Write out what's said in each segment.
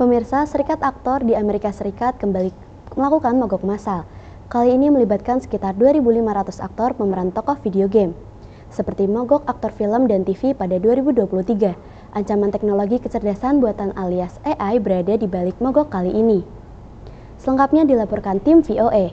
Pemirsa, serikat aktor di Amerika Serikat kembali melakukan mogok massal. Kali ini melibatkan sekitar 2.500 aktor pemeran tokoh video game. Seperti mogok aktor film dan TV pada 2023, ancaman teknologi kecerdasan buatan alias AI berada di balik mogok kali ini. Selengkapnya dilaporkan tim VOA. E.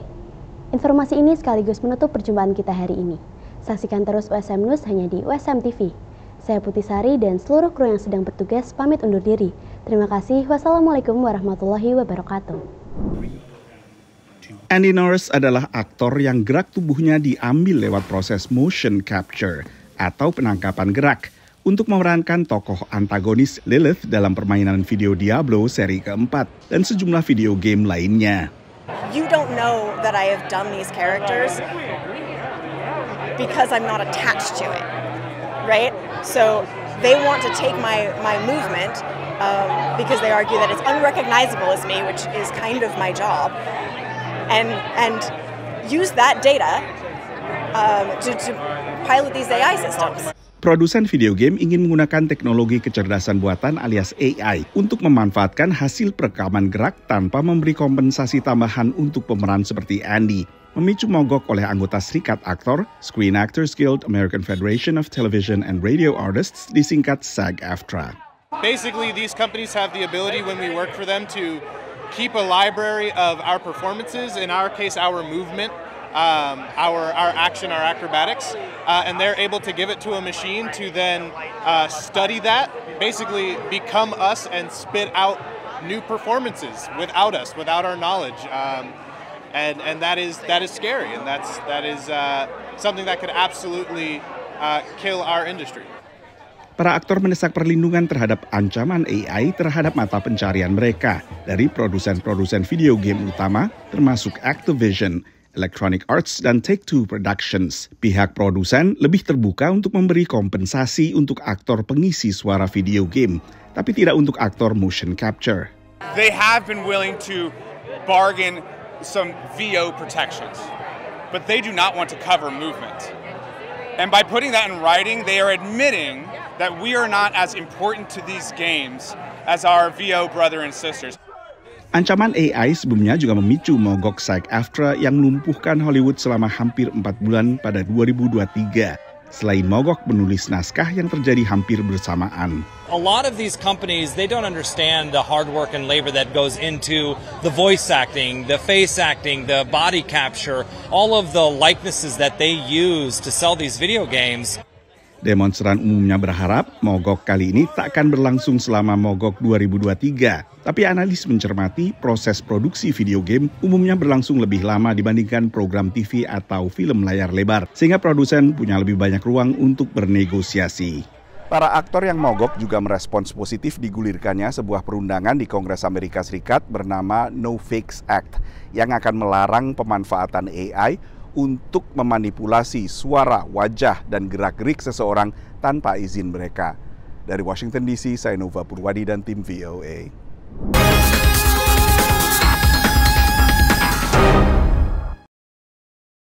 Informasi ini sekaligus menutup perjumpaan kita hari ini. Saksikan terus USM News hanya di USM TV. Saya Putih Sari dan seluruh kru yang sedang bertugas pamit undur diri. Terima kasih. Wassalamualaikum warahmatullahi wabarakatuh. Andy Norris adalah aktor yang gerak tubuhnya diambil lewat proses motion capture atau penangkapan gerak untuk memerankan tokoh antagonis Lilith dalam permainan video Diablo seri keempat dan sejumlah video game lainnya. You don't know that I have done these characters because I'm not attached to it right? So they want to take my, my movement um, because they argue that it's unrecognizable as me, which is kind of my job, and, and use that data um, to, to pilot these AI systems. Produsen video game ingin menggunakan teknologi kecerdasan buatan alias AI untuk memanfaatkan hasil perekaman gerak tanpa memberi kompensasi tambahan untuk pemeran seperti Andy. memicu mogok oleh anggota Serikat Aktor, Screen Actors Guild, American Federation of Television and Radio Artists, disingkat SAG-AFTRA. Basically, these companies have the ability when we work for them to keep a library of our performances, in our case, our movement, um, our, our action, our acrobatics, uh, and they're able to give it to a machine to then uh, study that, basically become us and spit out new performances without us, without our knowledge. Um, and and that is that is scary, and that's that is uh, something that could absolutely uh, kill our industry. Para aktor mendesak perlindungan terhadap ancaman AI terhadap mata pencarian mereka dari produsen-produsen video game utama termasuk Activision, Electronic Arts, dan Take-Two Productions. Pihak produsen lebih terbuka untuk memberi kompensasi untuk aktor pengisi suara video game, tapi tidak untuk aktor motion capture. They have been willing to bargain some VO protections, but they do not want to cover movement. And by putting that in writing, they are admitting that we are not as important to these games as our VO brother and sisters. Ancaman AI sebelumnya juga memicu mogok SAG-AFTRA yang lumpuhkan Hollywood selama hampir 4 bulan pada 2023. selain mogok menulis naskah yang terjadi hampir bersamaan. A lot of these companies, they don't understand the hard work and labor that goes into the voice acting, the face acting, the body capture, all of the likenesses that they use to sell these video games. Demonstran umumnya berharap mogok kali ini tak akan berlangsung selama mogok 2023. Tapi analis mencermati proses produksi video game umumnya berlangsung lebih lama dibandingkan program TV atau film layar lebar. Sehingga produsen punya lebih banyak ruang untuk bernegosiasi. Para aktor yang mogok juga merespons positif digulirkannya sebuah perundangan di Kongres Amerika Serikat bernama No Fix Act yang akan melarang pemanfaatan AI untuk memanipulasi suara, wajah, dan gerak-gerik seseorang tanpa izin mereka. Dari Washington DC, saya Nova Purwadi dan tim VOA.